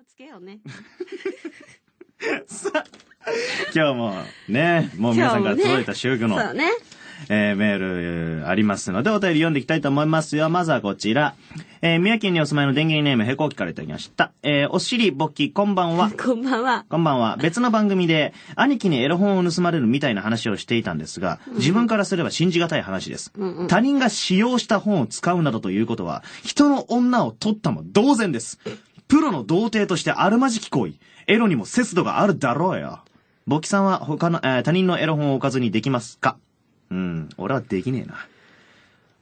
をつけようね。さあ、今日もね、もう皆さんから届いた修行の、ねね、えー、メールありますので、お便り読んでいきたいと思いますよ。まずはこちら。えー、宮城にお住まいの電源ネーム、コーキからいただきました。えー、おしりぼき、こんばんは。こんばんは。こんばんは。別の番組で、兄貴にエロ本を盗まれるみたいな話をしていたんですが、自分からすれば信じがたい話です、他人が使用した本を使うなどということは、人の女を取ったも同然です。プロの童貞としてあるまじき行為。エロにも節度があるだろうよ。ボキさんは他の、えー、他人のエロ本を置かずにできますかうん、俺はできねえな。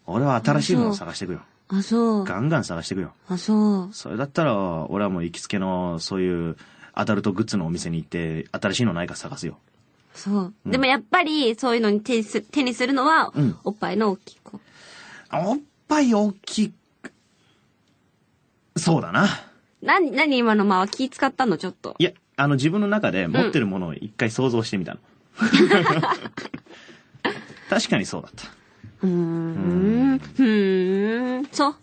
俺は新しいものを探してくよ。あ、そう。ガンガン探してくよ。あ、そう。それだったら、俺はもう行きつけの、そういう、アダルトグッズのお店に行って、新しいのないか探すよ。そう。うん、でもやっぱり、そういうのに手手にするのは、うん、おっぱいの大きい子。おっぱい大きい、そうだな。ななに今の間は気使ったのちょっと。いや、あの自分の中で持ってるものを一回想像してみたの。確かにそうだった。うーん。うーん。そう。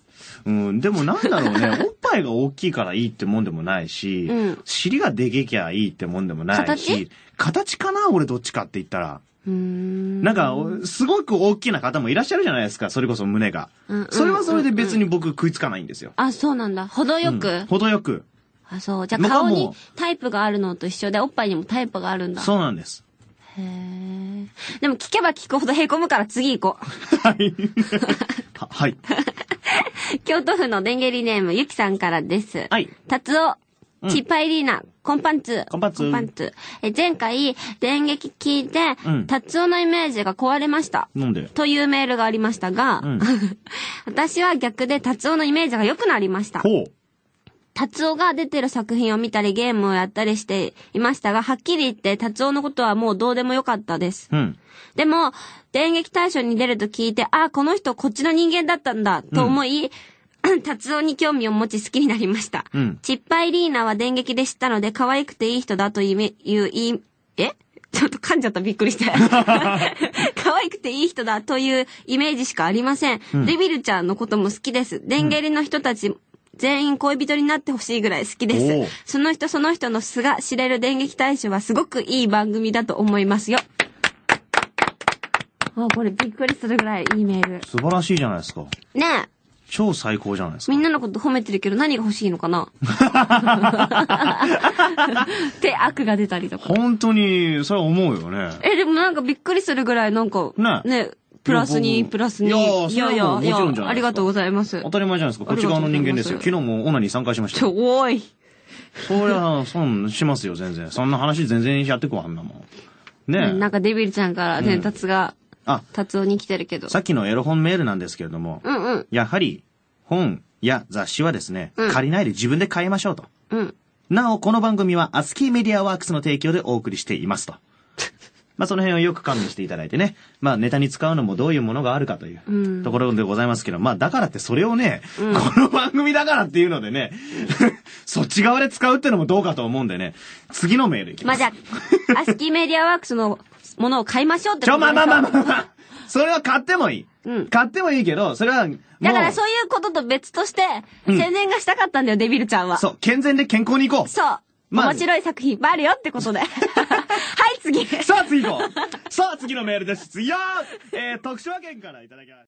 うん、でもなんだろうね、おっぱいが大きいからいいってもんでもないし、うん、尻がでけきゃいいってもんでもないし、形かな俺どっちかって言ったら。んなんか、すごく大きな方もいらっしゃるじゃないですか、それこそ胸が。それはそれで別に僕食いつかないんですよ。あ、そうなんだ。程よく、うん、程よく。あ、そう。じゃあ顔にタイプがあるのと一緒で、おっぱいにもタイプがあるんだ。そうなんです。へえ。でも聞けば聞くほど凹むから次行こう。はい。は、はい。京都府の電ンゲリネーム、ゆきさんからです。はい。達夫、うチパイリーナ、コンパンツ。コンパンツ。コンパンツ。え、前回、電撃聞いて、うん、達夫のイメージが壊れました。なんでというメールがありましたが、うん、私は逆で達夫のイメージが良くなりました。ほう。達夫が出てる作品を見たりゲームをやったりしていましたが、はっきり言って達夫のことはもうどうでもよかったです。うん、でも、電撃対象に出ると聞いて、ああ、この人こっちの人間だったんだ、と思い、うん、達夫に興味を持ち好きになりました。うん、チッパイリーナは電撃で知ったので、可愛くていい人だという、いう、えちょっと噛んじゃった、びっくりして。可愛くていい人だというイメージしかありません。うん、デビルちゃんのことも好きです。電下入りの人たち全員恋人になってほしいぐらい好きです。その人その人の素が知れる電撃大賞はすごくいい番組だと思いますよ。あ、これびっくりするぐらいいいメール。素晴らしいじゃないですか。ねえ。超最高じゃないですか。みんなのこと褒めてるけど何が欲しいのかな 手悪が出たりとか。本当に、それは思うよね。え、でもなんかびっくりするぐらいなんか、ねね、プラスに、プラスに。いやいやいやありがとうございます。当たり前じゃないですか。こっち側の人間ですよ。昨日もオナに参加しました。ちょ、おい。そりゃ、そん、しますよ、全然。そんな話全然やってくわ、あんなもん。ねなんかデビルちゃんから伝達が、あ、達夫に来てるけど。さっきのエロ本メールなんですけれども、うんうん。やはり、本や雑誌はですね、借りないで自分で買いましょうと。うん。なお、この番組は、アスキーメディアワークスの提供でお送りしていますと。まあその辺をよく管理していただいてね、まあネタに使うのもどういうものがあるかというところでございますけど、うん、まあだからってそれをね、うん、この番組だからっていうのでね、そっち側で使うってのもどうかと思うんでね、次のメールいきます。まあじゃあ、アスキーメディアワークスのものを買いましょうってことでしょ。ちょ、まあまあまあまあ、まあ、それは買ってもいい。うん、買ってもいいけど、それは、だからそういうことと別として、宣伝がしたかったんだよ、うん、デビルちゃんは。そう、健全で健康に行こう。そう。まあ、面白い作品いっぱいあるよってことで。は い次さあ次行こうさあ次のメールです次は、えー、徳島県からいただきます